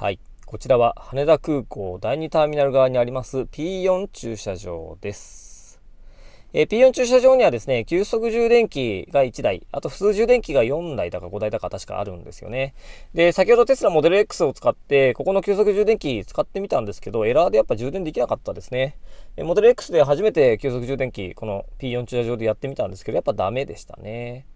はい。こちらは羽田空港第2ターミナル側にあります P4 駐車場です。えー、P4 駐車場にはですね、急速充電器が1台、あと普通充電器が4台だか5台だか確かあるんですよね。で、先ほどテスラモデル X を使って、ここの急速充電器使ってみたんですけど、エラーでやっぱ充電できなかったですね。えモデル X で初めて急速充電器、この P4 駐車場でやってみたんですけど、やっぱダメでしたね。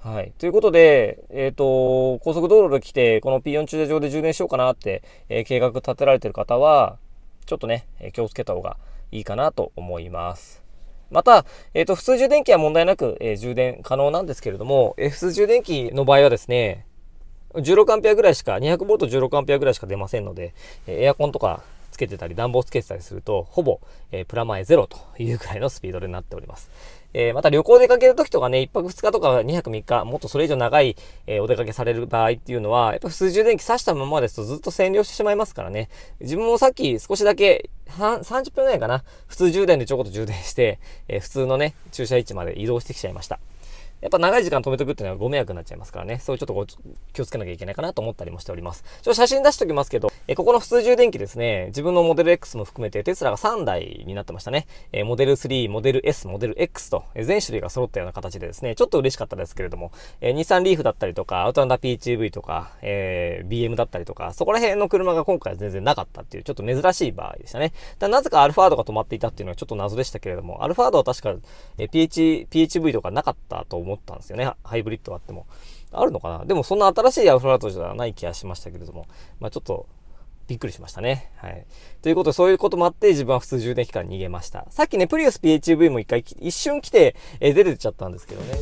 はい。ということで、えっ、ー、と、高速道路で来て、この P4 駐車場で充電しようかなって、えー、計画立てられてる方は、ちょっとね、え気をつけた方がいいかなと思います。また、えっ、ー、と、普通充電器は問題なく、え充電可能なんですけれども、え普通充電器の場合はですね、16アンペアぐらいしか、200V16 アンペアぐらいしか出ませんので、えエアコンとかつけてたり、暖房つけてたりすると、ほぼ、えプラマイゼロというくらいのスピードになっております。えー、また旅行出かける時とかね、1泊2日とか2泊3日、もっとそれ以上長い、えー、お出かけされる場合っていうのは、やっぱ普通充電器挿したままですとずっと占領してしまいますからね。自分もさっき少しだけ、30分ぐらいかな、普通充電でちょこっと充電して、えー、普通のね、駐車位置まで移動してきちゃいました。やっぱ長い時間止めとくっていうのはご迷惑になっちゃいますからね。そういうちょっとこう気をつけなきゃいけないかなと思ったりもしております。ちょ写真出しておきますけど、えここの普通充電器ですね、自分のモデル X も含めてテスラが3台になってましたね。えモデル3、モデル S、モデル X と、え全種類が揃ったような形でですね、ちょっと嬉しかったですけれども、え日産リーフだったりとか、アウトランダー PHEV とか、えー、BM だったりとか、そこら辺の車が今回は全然なかったっていう、ちょっと珍しい場合でしたね。だなぜかアルファードが止まっていたっていうのはちょっと謎でしたけれども、アルファードは確か、え PH、PHV とかなかったと思思ったんですよね。ハイブリッドあっても。あるのかなでもそんな新しいアフラートじゃない気がしましたけれども、まあちょっとびっくりしましたね。はい。ということで、そういうこともあって、自分は普通充電器から逃げました。さっきね、プリウス p h v も一回、一瞬来て、え出てちゃったんですけどね。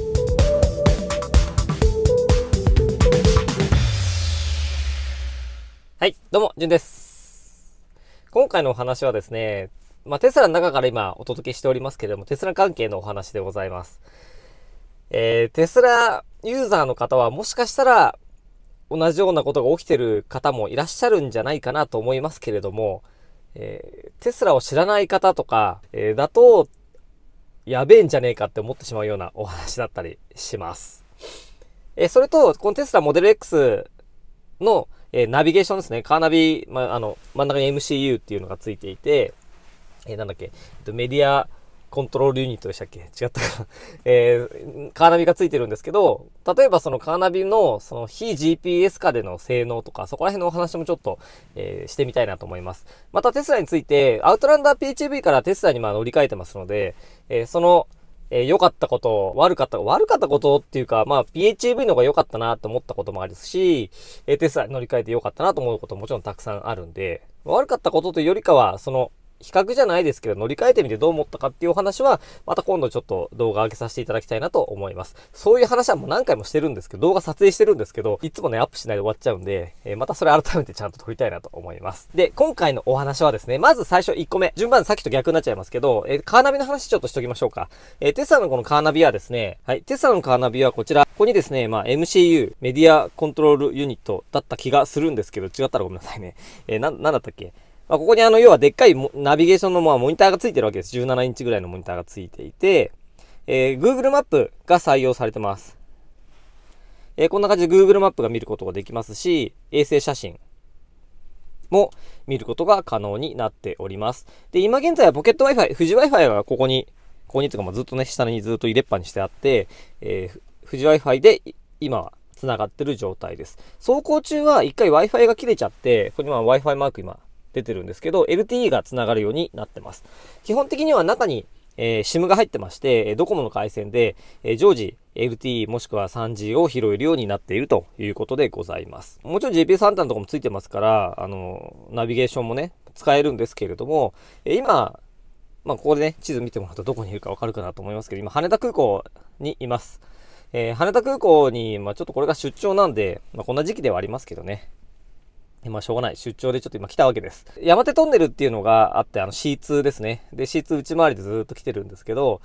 はい、どうも、じゅんです。今回のお話はですね、まあ、テスラの中から今お届けしておりますけれども、テスラ関係のお話でございます。えー、テスラユーザーの方はもしかしたら同じようなことが起きてる方もいらっしゃるんじゃないかなと思いますけれども、えー、テスラを知らない方とか、えー、だと、やべえんじゃねえかって思ってしまうようなお話だったりします。えー、それと、このテスラモデル X の、えナビゲーションですね。カーナビ、まあ、あの、真ん中に MCU っていうのがついていて、えなんだっけ、メディアコントロールユニットでしたっけ違ったか えー、カーナビがついてるんですけど、例えばそのカーナビのその非 GPS 化での性能とか、そこら辺のお話もちょっと、えー、してみたいなと思います。またテスラについて、アウトランダー PHEV からテスラにまあ乗り換えてますので、えー、その、え良、かったこと、悪かった、悪かったことっていうか、まあ、PHEV の方が良かったなと思ったこともあるし、えー、テスラに乗り換えて良かったなと思うことももちろんたくさんあるんで、悪かったことというよりかは、その、比較じゃないですけど、乗り換えてみてどう思ったかっていうお話は、また今度ちょっと動画上げさせていただきたいなと思います。そういう話はもう何回もしてるんですけど、動画撮影してるんですけど、いつもね、アップしないで終わっちゃうんで、えー、またそれ改めてちゃんと撮りたいなと思います。で、今回のお話はですね、まず最初1個目、順番さっきと逆になっちゃいますけど、えー、カーナビの話ちょっとしときましょうか。えー、テスラのこのカーナビはですね、はい、テスラのカーナビはこちら、ここにですね、まあ、MCU、メディアコントロールユニットだった気がするんですけど、違ったらごめんなさいね。えー、な、なんだったっけまあ、ここにあの、要はでっかいナビゲーションのまあモニターがついてるわけです。17インチぐらいのモニターがついていて、えー、Google マップが採用されてます。えー、こんな感じで Google マップが見ることができますし、衛星写真も見ることが可能になっております。で、今現在はポケット Wi-Fi、富士 Wi-Fi がここに、ここにというか、まあ、ずっとね、下にずっと入れっぱにしてあって、えー、富士 Wi-Fi で今は繋がってる状態です。走行中は一回 Wi-Fi が切れちゃって、ここに Wi-Fi マーク今出てるんですけど、LTE が繋がるようになってます。基本的には中に、えー、SIM が入ってまして、ドコモの回線で、え常時 LTE もしくは 3G を拾えるようになっているということでございます。もちろん GPS アンタのとかもついてますから、あの、ナビゲーションもね、使えるんですけれども、え今、まあ、ここでね、地図見てもらうとどこにいるかわかるかなと思いますけど、今、羽田空港にいます。えー、羽田空港に、まあ、ちょっとこれが出張なんで、まあ、こんな時期ではありますけどね、まあ、しょうがない。出張でちょっと今来たわけです。山手トンネルっていうのがあって、あの C2 ですね。で、C2 内回りでずっと来てるんですけど、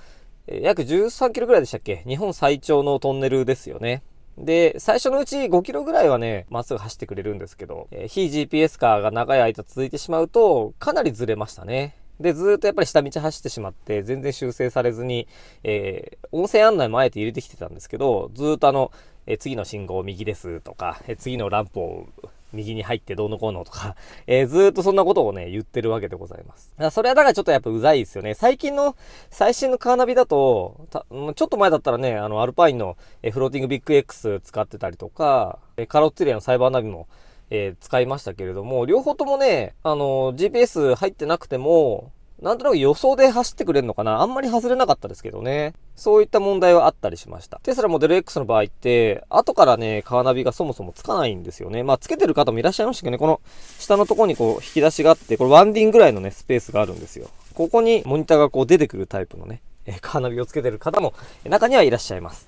約13キロぐらいでしたっけ日本最長のトンネルですよね。で、最初のうち5キロぐらいはね、まっすぐ走ってくれるんですけど、えー、非 GPS カーが長い間続いてしまうと、かなりずれましたね。で、ずっとやっぱり下道走ってしまって、全然修正されずに、えー、温泉案内もあえて入れてきてたんですけど、ずっとあの、えー、次の信号右ですとか、えー、次のランプを右に入ってどうのこうのとか、えー、ずーっとそんなことをね、言ってるわけでございます。それはだからちょっとやっぱうざいですよね。最近の、最新のカーナビだと、ちょっと前だったらね、あの、アルパインの、えフローティングビッグ X 使ってたりとか、えカロッツリアのサイバーナビも、えー、使いましたけれども、両方ともね、あの、GPS 入ってなくても、なんとなく予想で走ってくれるのかなあんまり外れなかったですけどね。そういった問題はあったりしました。テスラモデル X の場合って、後からね、カーナビがそもそもつかないんですよね。まあ、つけてる方もいらっしゃいましたけどね、この下のとこにこう引き出しがあって、これワンディンぐらいのね、スペースがあるんですよ。ここにモニターがこう出てくるタイプのね、カーナビをつけてる方も中にはいらっしゃいます。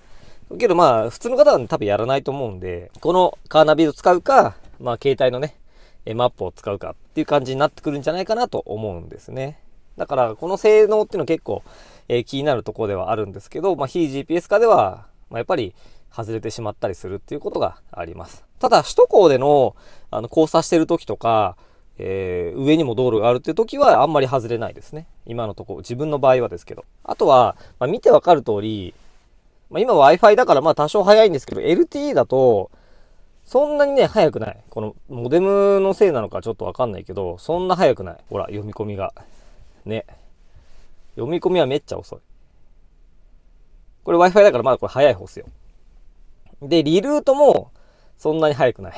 けどまあ、普通の方は、ね、多分やらないと思うんで、このカーナビを使うか、まあ、携帯のね、マップを使うかっていう感じになってくるんじゃないかなと思うんですね。だから、この性能っていうのは結構、えー、気になるところではあるんですけど、まあ、非 GPS 化では、まあ、やっぱり外れてしまったりするっていうことがあります。ただ、首都高での、あの、交差してる時とか、えー、上にも道路があるっていう時はあんまり外れないですね。今のところ、自分の場合はですけど。あとは、まあ、見てわかる通り、まあ、今 Wi-Fi だからまあ多少早いんですけど、LTE だと、そんなにね、早くない。このモデムのせいなのかちょっとわかんないけど、そんな早くない。ほら、読み込みが。ね。読み込みはめっちゃ遅い。これ Wi-Fi だからまだこれ早い方っすよ。で、リルートもそんなに速くない っ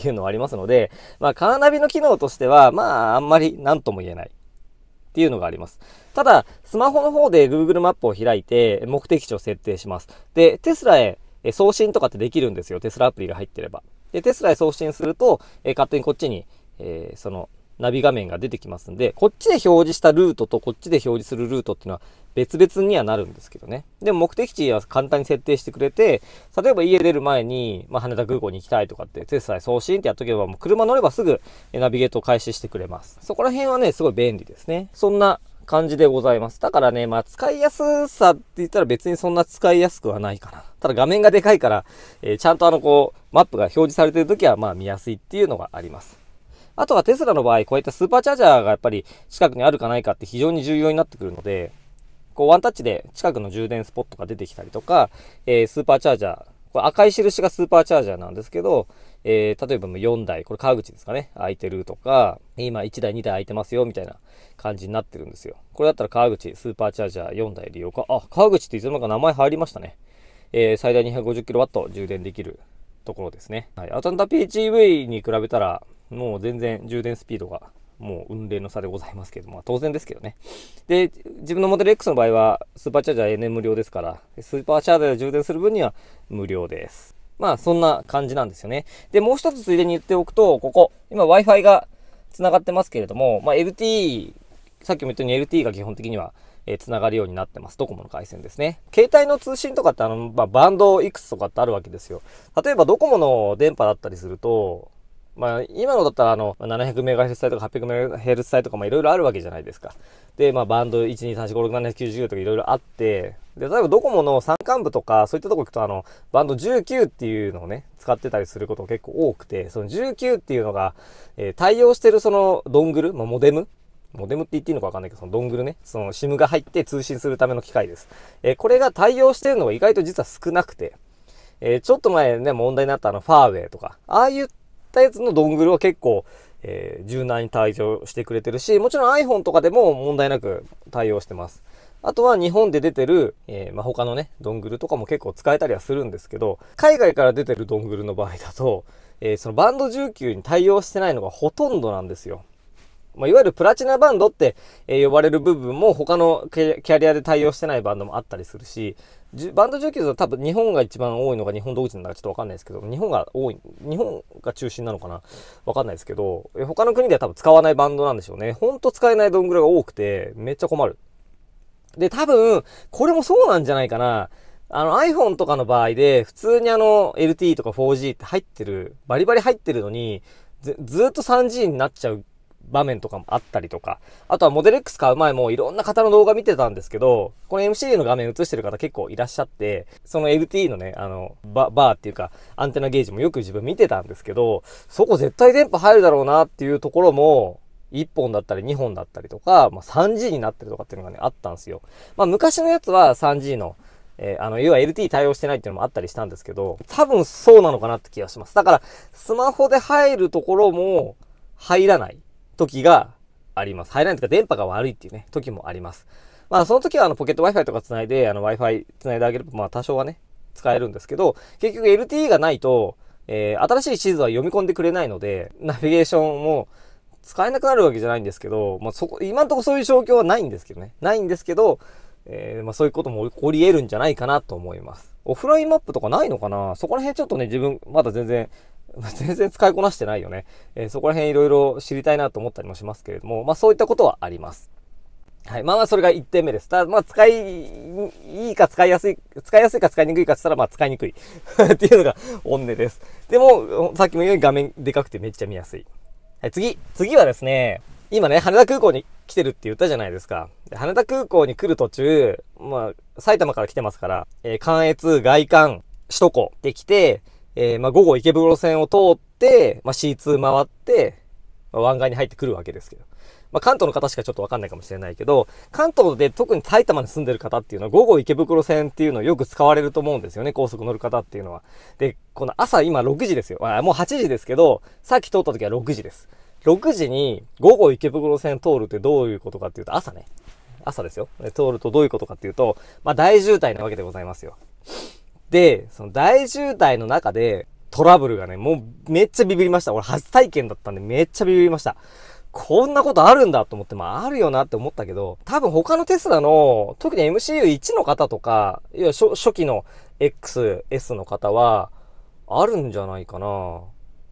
ていうのはありますので、まあカーナビの機能としては、まああんまり何とも言えない。っていうのがあります。ただ、スマホの方で Google マップを開いて目的地を設定します。で、テスラへ送信とかってできるんですよ。テスラアプリが入ってれば。で、テスラへ送信すると、え勝手にこっちに、えー、そのナビ画面が出てきますんで、こっちで表示したルートとこっちで表示するルートっていうのは別々にはなるんですけどね。でも目的地は簡単に設定してくれて、例えば家出る前に、まあ、羽田空港に行きたいとかって、手伝い送信ってやっとけば、もう車乗ればすぐナビゲートを開始してくれます。そこら辺はね、すごい便利ですね。そんな感じでございます。だからね、まあ使いやすさって言ったら別にそんな使いやすくはないかな。ただ画面がでかいから、えー、ちゃんとあのこう、マップが表示されてる時はまあ見やすいっていうのがあります。あとはテスラの場合、こういったスーパーチャージャーがやっぱり近くにあるかないかって非常に重要になってくるので、こうワンタッチで近くの充電スポットが出てきたりとか、えー、スーパーチャージャー、これ赤い印がスーパーチャージャーなんですけど、えー、例えば4台、これ川口ですかね、空いてるとか、今1台2台空いてますよみたいな感じになってるんですよ。これだったら川口、スーパーチャージャー4台利用か。あ、川口っていつの間か名前入りましたね。えー、最大 250kW 充電できるところですね。はい、アタンタ PHEV に比べたら、もう全然充電スピードがもう運霊の差でございますけど、まあ当然ですけどね。で、自分のモデル X の場合は、スーパーチャージャー AN 無料ですから、スーパーチャージャーで充電する分には無料です。まあそんな感じなんですよね。で、もう一つついでに言っておくと、ここ、今 Wi-Fi が繋がってますけれども、まあ LTE、さっきも言ったように LTE が基本的にはえー、繋がるようになってます。ドコモの回線ですね。携帯の通信とかってあの、まあ、バンドいくつとかってあるわけですよ。例えばドコモの電波だったりすると、まあ、今のだったら、あの、700メガヘル帯とか800メガヘル帯とかもいろいろあるわけじゃないですか。で、まあ、バンド1、2、3、4、5、6、7、90とかいろいろあって、で、例えばドコモの山間部とか、そういったとこ行くと、あの、バンド19っていうのをね、使ってたりすること結構多くて、その19っていうのが、えー、対応してるそのドングル、まあ、モデムモデムって言っていいのかわかんないけど、そのドングルね、その SIM が入って通信するための機械です。えー、これが対応してるのが意外と実は少なくて、えー、ちょっと前ね、問題になったあの、ファーウェイとか、ああいっったやつのドングルは結構、えー、柔軟に対応してくれてるし、もちろん iPhone とかでも問題なく対応してます。あとは日本で出てる、えー、まあ、他のね、ドングルとかも結構使えたりはするんですけど、海外から出てるドングルの場合だと、えー、そのバンド19に対応してないのがほとんどなんですよ。まあ、いわゆるプラチナバンドって、え呼ばれる部分も他のキャリアで対応してないバンドもあったりするし、バンド19は多分日本が一番多いのが日本独自なのかちょっとわかんないですけど、日本が多い、日本が中心なのかなわかんないですけど、他の国では多分使わないバンドなんでしょうね。ほんと使えないドングルが多くて、めっちゃ困る。で、多分、これもそうなんじゃないかな。あの iPhone とかの場合で、普通にあの LTE とか 4G って入ってる、バリバリ入ってるのに、ず、ずっと 3G になっちゃう場面とかもあったりとか、あとはモデル X 買う前もいろんな方の動画見てたんですけど、この MCD の画面映してる方結構いらっしゃって、その l t のね、あの、バーっていうか、アンテナゲージもよく自分見てたんですけど、そこ絶対電波入るだろうなっていうところも、1本だったり2本だったりとか、まあ、3G になってるとかっていうのがね、あったんですよ。まあ、昔のやつは 3G の、えー、あの、要は LT 対応してないっていうのもあったりしたんですけど、多分そうなのかなって気がします。だから、スマホで入るところも入らない。時があります。入らないというか電波が悪いっていうね、時もあります。まあその時はあのポケット Wi-Fi とかつないで、あの Wi-Fi つないであげれば、まあ多少はね、使えるんですけど、結局 LTE がないと、えー、新しい地図は読み込んでくれないので、ナビゲーションも使えなくなるわけじゃないんですけど、まあそこ、今んとこそういう状況はないんですけどね。ないんですけど、えー、まあ、そういうことも起こり得るんじゃないかなと思います。オフラインマップとかないのかなそこら辺ちょっとね、自分まだ全然 全然使いこなしてないよね。えー、そこら辺いろいろ知りたいなと思ったりもしますけれども、まあそういったことはあります。はい。まあまあそれが1点目です。ただ、まあ使い、いいか使いやすい、使いやすいか使いにくいかって言ったら、まあ使いにくい っていうのが本音です。でも、さっきも言うように画面でかくてめっちゃ見やすい。はい、次。次はですね、今ね、羽田空港に来てるって言ったじゃないですか。羽田空港に来る途中、まあ、埼玉から来てますから、えー、関越、外環、首都高で来て、えー、まあ、午後池袋線を通って、まあ、C2 回って、まあ、湾岸に入ってくるわけですけど。まあ、関東の方しかちょっとわかんないかもしれないけど、関東で特に埼玉に住んでる方っていうのは、午後池袋線っていうのをよく使われると思うんですよね、高速乗る方っていうのは。で、この朝今6時ですよ。あもう8時ですけど、さっき通った時は6時です。6時に午後池袋線通るってどういうことかっていうと、朝ね。朝ですよ。通るとどういうことかっていうと、まあ大渋滞なわけでございますよ。で、その大渋滞の中でトラブルがね、もうめっちゃビビりました。俺初体験だったんでめっちゃビビりました。こんなことあるんだと思って、まああるよなって思ったけど、多分他のテスラの、特に MCU1 の方とか、いや初初期の XS の方は、あるんじゃないかな。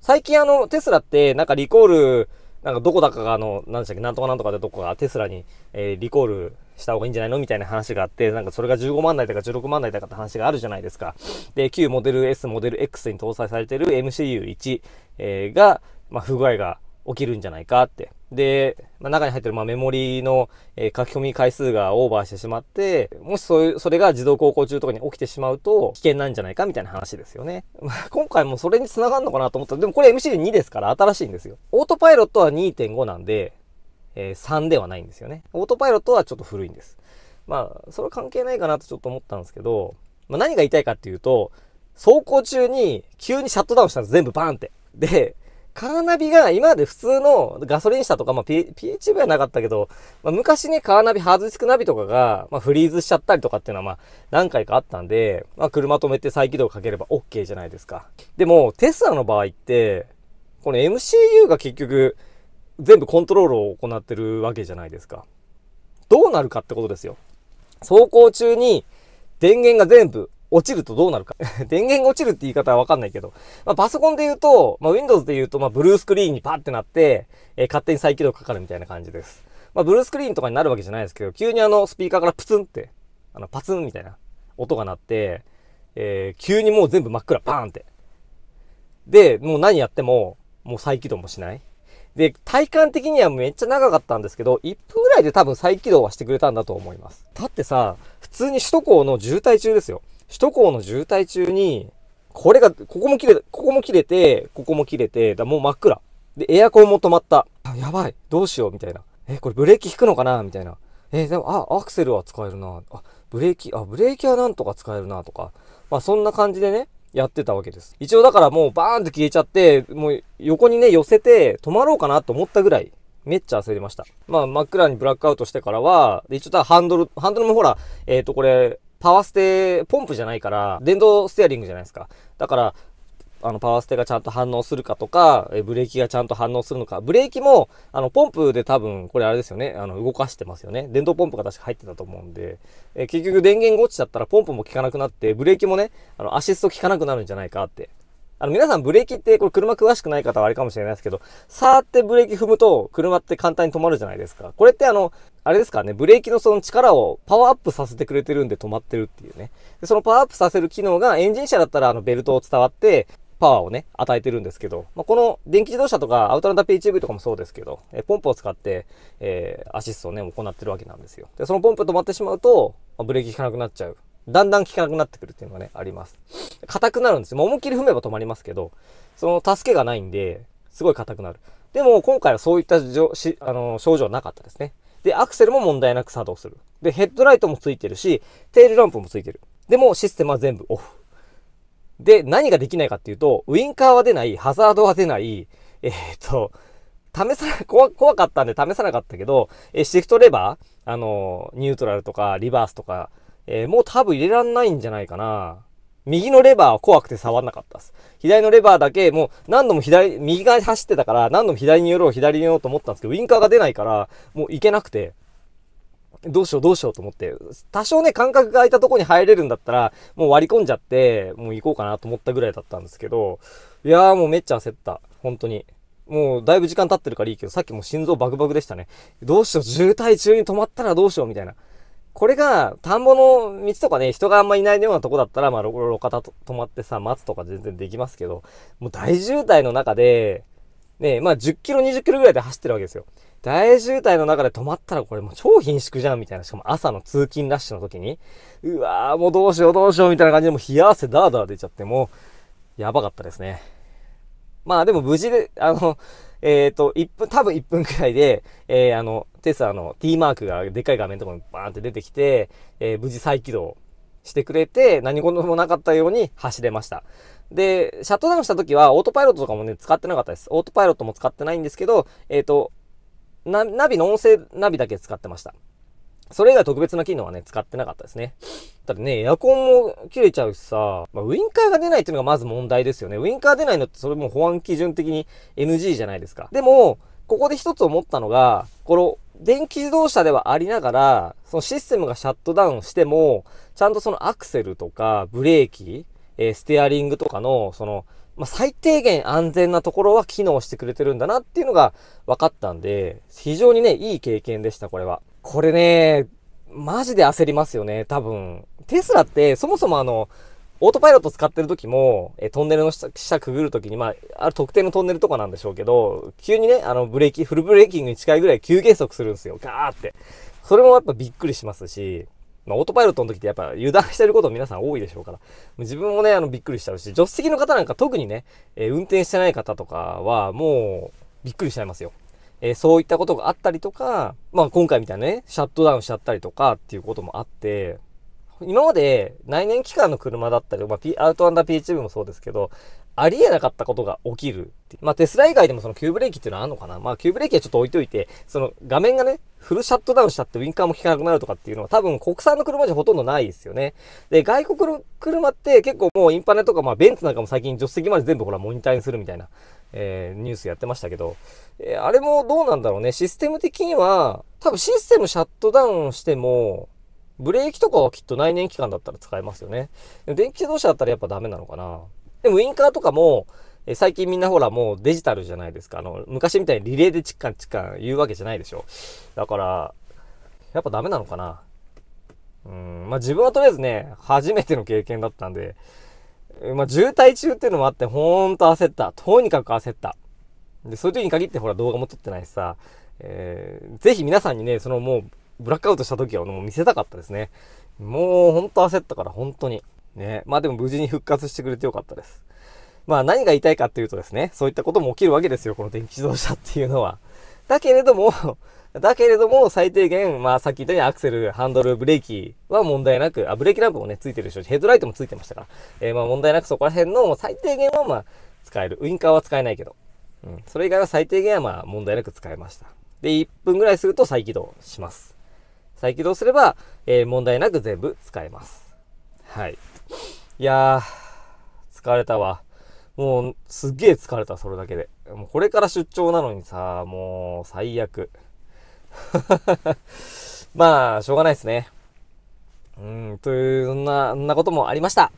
最近あの、テスラってなんかリコール、なんかどこだかがあの、何でしたっけ、なんとかなんとかでどこかがテスラに、えー、リコールした方がいいんじゃないのみたいな話があって、なんかそれが15万台とか16万台とかって話があるじゃないですか。で、旧モデル S、モデル X に搭載されてる MCU1、えー、が、まあ、不具合が起きるんじゃないかって。で、まあ、中に入ってる、まあ、メモリーの、えー、書き込み回数がオーバーしてしまって、もしそういう、それが自動航行中とかに起きてしまうと危険なんじゃないかみたいな話ですよね。今回もそれに繋がるのかなと思ったでもこれ MC2 ですから新しいんですよ。オートパイロットは2.5なんで、えー、3ではないんですよね。オートパイロットはちょっと古いんです。まあ、それは関係ないかなとちょっと思ったんですけど、まあ、何が言いたいかっていうと、走行中に急にシャットダウンしたんです。全部バーンって。で、カーナビが今まで普通のガソリン車とか、まあ、P、PHV はなかったけど、まあ、昔ね、カーナビ、ハードディスクナビとかが、まあ、フリーズしちゃったりとかっていうのは、まあ、何回かあったんで、まあ、車止めて再起動かければ OK じゃないですか。でも、テスラの場合って、この MCU が結局、全部コントロールを行ってるわけじゃないですか。どうなるかってことですよ。走行中に電源が全部落ちるとどうなるか 電源が落ちるって言い方はわかんないけど、まあ、パソコンで言うと、まあ、Windows で言うと、まあ、ブルースクリーンにパってなって、えー、勝手に再起動かかるみたいな感じです。まあ、ブルースクリーンとかになるわけじゃないですけど、急にあの、スピーカーからプツンって、あの、パツンみたいな音が鳴って、えー、急にもう全部真っ暗、パーンって。で、もう何やっても、もう再起動もしない。で、体感的にはめっちゃ長かったんですけど、1分ぐらいで多分再起動はしてくれたんだと思います。だってさ、普通に首都高の渋滞中ですよ。首都高の渋滞中に、これが、ここも切れ、ここも切れて、ここも切れて、だもう真っ暗。で、エアコンも止まった。やばい、どうしよう、みたいな。え、これブレーキ引くのかなみたいな。え、でも、あ、アクセルは使えるな。あ、ブレーキ、あ、ブレーキはなんとか使えるな、とか。まあ、そんな感じでね、やってたわけです。一応だからもうバーンって消えちゃって、もう横にね、寄せて止まろうかなと思ったぐらい、めっちゃ焦りました。まあ真っ暗にブラックアウトしてからは、一応ただハンドル、ハンドルもほら、えっ、ー、とこれ、パワーステ、ポンプじゃないから、電動ステアリングじゃないですか。だから、あの、パワーステがちゃんと反応するかとか、えブレーキがちゃんと反応するのか。ブレーキも、あの、ポンプで多分、これあれですよね。あの、動かしてますよね。電動ポンプが確か入ってたと思うんで、え結局電源が落ちちゃったらポンプも効かなくなって、ブレーキもね、あの、アシスト効かなくなるんじゃないかって。あの、皆さんブレーキって、これ車詳しくない方はあれかもしれないですけど、さーってブレーキ踏むと、車って簡単に止まるじゃないですか。これってあの、あれですかね、ブレーキのその力をパワーアップさせてくれてるんで止まってるっていうね。でそのパワーアップさせる機能がエンジン車だったらあのベルトを伝わって、パワーをね、与えてるんですけど、まあ、この電気自動車とかアウトランダー PHEV とかもそうですけど、えポンプを使って、えー、アシストをね、行ってるわけなんですよ。で、そのポンプ止まってしまうと、まあ、ブレーキ効かなくなっちゃう。だんだん効かなくなってくるっていうのがね、あります。硬くなるんですよ。もう思いっきり踏めば止まりますけど、その助けがないんで、すごい硬くなる。でも、今回はそういったしあの症状はなかったですね。で、アクセルも問題なく作動する。で、ヘッドライトもついてるし、テールランプもついてる。でも、システムは全部オフ。で、何ができないかっていうと、ウインカーは出ない、ハザードは出ない、えー、っと、試さな、怖、怖かったんで試さなかったけど、えシフトレバーあの、ニュートラルとか、リバースとか、えー、もう多分入れらんないんじゃないかな。右のレバーは怖くて触んなかったっす。左のレバーだけ、もう何度も左、右側に走ってたから、何度も左に寄ろう、左に寄ろうと思ったんですけど、ウインカーが出ないから、もう行けなくて、どうしようどうしようと思って、多少ね、間隔が空いたとこに入れるんだったら、もう割り込んじゃって、もう行こうかなと思ったぐらいだったんですけど、いやーもうめっちゃ焦った。本当に。もうだいぶ時間経ってるからいいけど、さっきも心臓バクバクでしたね。どうしよう、渋滞中に止まったらどうしようみたいな。これが、田んぼの道とかね、人があんまいないようなとこだったら、まあ、路肩止まってさ、待つとか全然できますけど、もう大渋滞の中で、ね、まあ10キロ、20キロぐらいで走ってるわけですよ。大渋滞の中で止まったらこれもう超貧縮じゃんみたいな。しかも朝の通勤ラッシュの時に、うわーもうどうしようどうしようみたいな感じでもう冷や汗ダーダー出ちゃってもう、やばかったですね。まあでも無事で、あの、えっ、ー、と、1分、多分1分くらいで、えー、あの、テスラの T マークがでっかい画面のところにバーンって出てきて、えー、無事再起動してくれて、何事もなかったように走れました。で、シャットダウンした時はオートパイロットとかもね、使ってなかったです。オートパイロットも使ってないんですけど、えっ、ー、と、ナビの音声ナビだけ使ってました。それ以外特別な機能はね、使ってなかったですね。だってね、エアコンも切れちゃうしさ、まあ、ウインカーが出ないっていうのがまず問題ですよね。ウインカー出ないのってそれも保安基準的に NG じゃないですか。でも、ここで一つ思ったのが、この電気自動車ではありながら、そのシステムがシャットダウンしても、ちゃんとそのアクセルとかブレーキ、えー、ステアリングとかの、その、まあ、最低限安全なところは機能してくれてるんだなっていうのが分かったんで、非常にね、いい経験でした、これは。これね、マジで焦りますよね、多分。テスラってそもそもあの、オートパイロット使ってる時も、えトンネルの下、下くぐる時に、まあ、ある特定のトンネルとかなんでしょうけど、急にね、あの、ブレーキ、フルブレーキングに近いぐらい急減速するんですよ。ガーって。それもやっぱびっくりしますし、まあ、オートパイロットの時ってやっぱ油断してること皆さん多いでしょうから。自分もね、あの、びっくりしちゃうし、助手席の方なんか特にね、え運転してない方とかは、もう、びっくりしちゃいますよ。えー、そういったことがあったりとか、まあ今回みたいなね、シャットダウンしちゃったりとかっていうこともあって、今まで内燃機関の車だったり、まあ、アウト &PHEV もそうですけど、ありえなかったことが起きるまあ、テスラ以外でもその急ブレーキっていうのはあるのかなまあ、急ブレーキはちょっと置いといて、その画面がね、フルシャットダウンしちゃってウィンカーも効かなくなるとかっていうのは多分国産の車じゃほとんどないですよね。で、外国の車って結構もうインパネとか、まあ、ベンツなんかも最近助手席まで全部ほらモニターにするみたいな、えー、ニュースやってましたけど、えー、あれもどうなんだろうね。システム的には、多分システムシャットダウンしても、ブレーキとかはきっと内燃機関だったら使えますよね。電気自動車だったらやっぱダメなのかな。でもウインカーとかも、え最近みんなほらもうデジタルじゃないですか。あの、昔みたいにリレーでチッカンチッカン言うわけじゃないでしょ。だから、やっぱダメなのかな。うん、まあ自分はとりあえずね、初めての経験だったんで、まあ渋滞中っていうのもあって、ほんと焦った。とにかく焦った。で、そういう時に限ってほら動画も撮ってないしさ、えー、ぜひ皆さんにね、そのもう、ブラックアウトした時はもう見せたかったですね。もうほんと焦ったから、本当に。ね。まあでも無事に復活してくれてよかったです。まあ何が言いたいかっていうとですね、そういったことも起きるわけですよ、この電気自動車っていうのは。だけれども だけれども、最低限、まあさっき言ったようにアクセル、ハンドル、ブレーキは問題なく、あ、ブレーキランプもね、ついてるでしょヘッドライトもついてましたから。えー、まあ問題なくそこら辺の最低限はまあ使える。ウインカーは使えないけど。うん。それ以外は最低限はまあ問題なく使えました。で、1分ぐらいすると再起動します。再起動すれば、えー、問題なく全部使えます。はい。いやー、疲れたわ。もう、すっげー疲れた、それだけで。もうこれから出張なのにさ、もう、最悪。まあ、しょうがないですね。うん、という、そんな、そんなこともありました。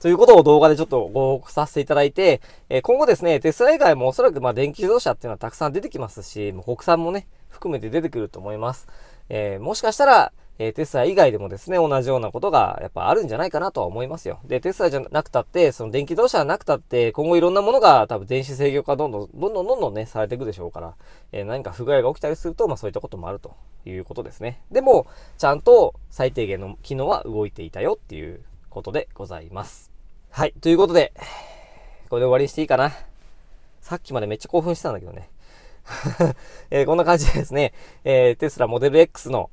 ということを動画でちょっとご報告させていただいて、えー、今後ですね、テスラ以外もおそらくまあ電気自動車っていうのはたくさん出てきますし、もう国産もね、含めて出てくると思います。えー、もしかしたら、えー、テスラ以外でもですね、同じようなことがやっぱあるんじゃないかなとは思いますよ。で、テスラじゃなくたって、その電気自動車なくたって、今後いろんなものが多分電子制御化どんどん、どんどんどんどんね、されていくでしょうから、えー、何か不具合が起きたりすると、まあそういったこともあるということですね。でも、ちゃんと最低限の機能は動いていたよっていうことでございます。はい、ということで、これで終わりにしていいかな。さっきまでめっちゃ興奮してたんだけどね。えー、こんな感じでですね、えー、テスラモデル X の、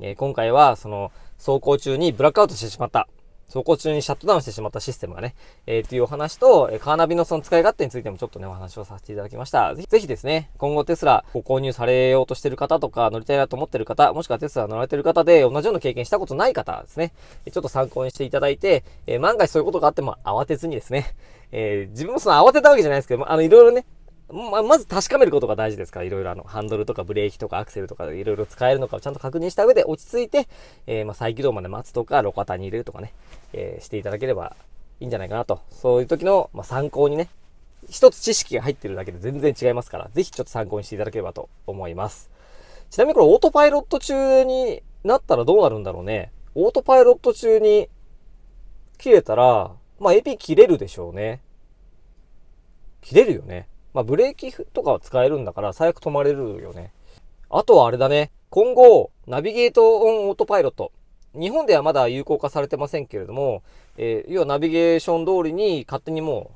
えー、今回はその走行中にブラックアウトしてしまった。走行中にシャットダウンしてしまったシステムがね、えー、というお話と、えカーナビのその使い勝手についてもちょっとね、お話をさせていただきました。ぜひぜひですね、今後テスラご購入されようとしてる方とか、乗りたいなと思ってる方、もしくはテスラ乗られてる方で同じような経験したことない方ですね、ちょっと参考にしていただいて、えー、万が一そういうことがあっても慌てずにですね、えー、自分もその慌てたわけじゃないですけども、あの、いろいろね、ま、まず確かめることが大事ですから、いろいろあの、ハンドルとかブレーキとかアクセルとかいろいろ使えるのかをちゃんと確認した上で落ち着いて、えー、まあ、再起動まで待つとか、路肩に入れるとかね、えー、していただければいいんじゃないかなと。そういう時の、まあ、参考にね、一つ知識が入ってるだけで全然違いますから、ぜひちょっと参考にしていただければと思います。ちなみにこれオートパイロット中になったらどうなるんだろうね。オートパイロット中に切れたら、まあ、AP 切れるでしょうね。切れるよね。まあ、ブレーキとかは使えるんだから、最悪止まれるよね。あとはあれだね。今後、ナビゲートオンオートパイロット。日本ではまだ有効化されてませんけれども、えー、要はナビゲーション通りに勝手にも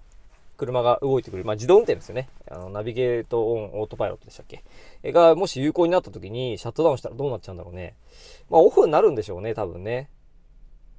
う車が動いてくる。まあ、自動運転ですよね。あの、ナビゲートオンオートパイロットでしたっけ。えー、が、もし有効になった時にシャットダウンしたらどうなっちゃうんだろうね。まあ、オフになるんでしょうね、多分ね。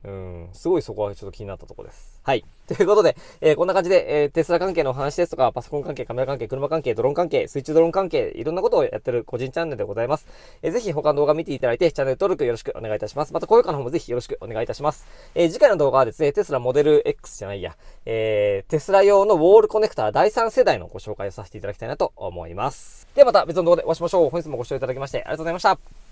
うん、すごいそこはちょっと気になったとこです。はい。ということで、えー、こんな感じで、えー、テスラ関係のお話ですとか、パソコン関係、カメラ関係、車関係、ドローン関係、水中ドローン関係、いろんなことをやってる個人チャンネルでございます。えー、ぜひ他の動画見ていただいて、チャンネル登録よろしくお願いいたします。また高評価の方もぜひよろしくお願いいたします。えー、次回の動画はですね、テスラモデル X じゃないや、えー、テスラ用のウォールコネクター第3世代のご紹介をさせていただきたいなと思います。ではまた別の動画でお会いしましょう。本日もご視聴いただきましてありがとうございました。